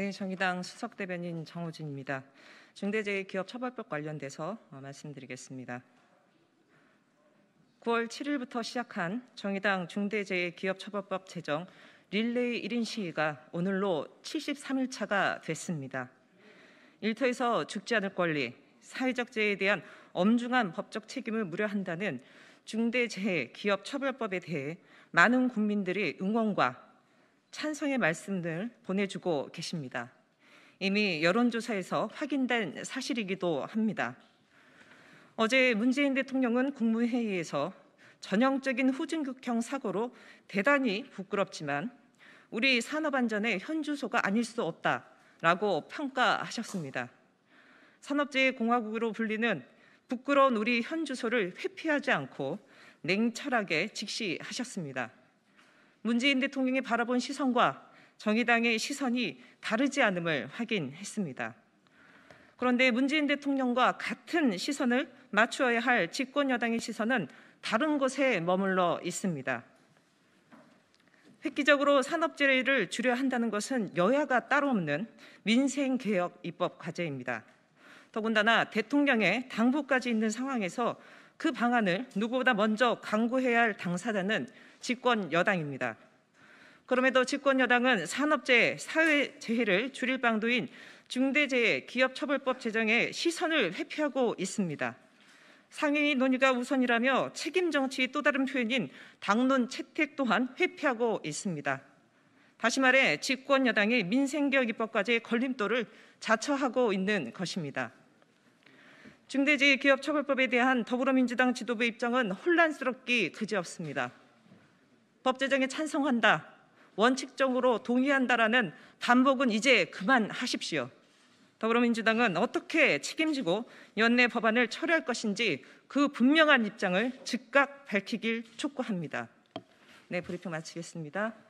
네, 정의당 수석 대변인 정호진입니다. 중대재해기업처벌법 관련돼서 어, 말씀드리겠습니다. 9월 7일부터 시작한 정의당 중대재해기업처벌법 제정 릴레이 1인 시위가 오늘로 73일차가 됐습니다. 일터에서 죽지 않을 권리, 사회적 재해에 대한 엄중한 법적 책임을 무려한다는 중대재해기업처벌법에 대해 많은 국민들이 응원과 찬성의 말씀을 보내주고 계십니다. 이미 여론조사에서 확인된 사실이기도 합니다. 어제 문재인 대통령은 국무회의에서 전형적인 후진국형 사고로 대단히 부끄럽지만 우리 산업안전의 현주소가 아닐 수 없다라고 평가하셨습니다. 산업재해 공화국으로 불리는 부끄러운 우리 현주소를 회피하지 않고 냉철하게 직시하셨습니다. 문재인 대통령이 바라본 시선과 정의당의 시선이 다르지 않음을 확인했습니다. 그런데 문재인 대통령과 같은 시선을 맞추어야 할 집권 여당의 시선은 다른 곳에 머물러 있습니다. 획기적으로 산업재해를 줄여야 한다는 것은 여야가 따로 없는 민생개혁 입법 과제입니다. 더군다나 대통령의 당부까지 있는 상황에서 그 방안을 누구보다 먼저 강구해야 할 당사자는 집권 여당입니다. 그럼에도 집권 여당은 산업재해, 사회재해를 줄일 방도인 중대재해 기업처벌법 제정에 시선을 회피하고 있습니다. 상위 논의가 우선이라며 책임 정치의 또 다른 표현인 당론 채택 또한 회피하고 있습니다. 다시 말해 집권 여당이 민생 개혁 입법까지 의 걸림돌을 자처하고 있는 것입니다. 중대재해기업처벌법에 대한 더불어민주당 지도부 입장은 혼란스럽기 그지없습니다. 법 제정에 찬성한다, 원칙적으로 동의한다라는 반복은 이제 그만하십시오. 더불어민주당은 어떻게 책임지고 연내 법안을 처리할 것인지 그 분명한 입장을 즉각 밝히길 촉구합니다. 네, 브리핑 마치겠습니다.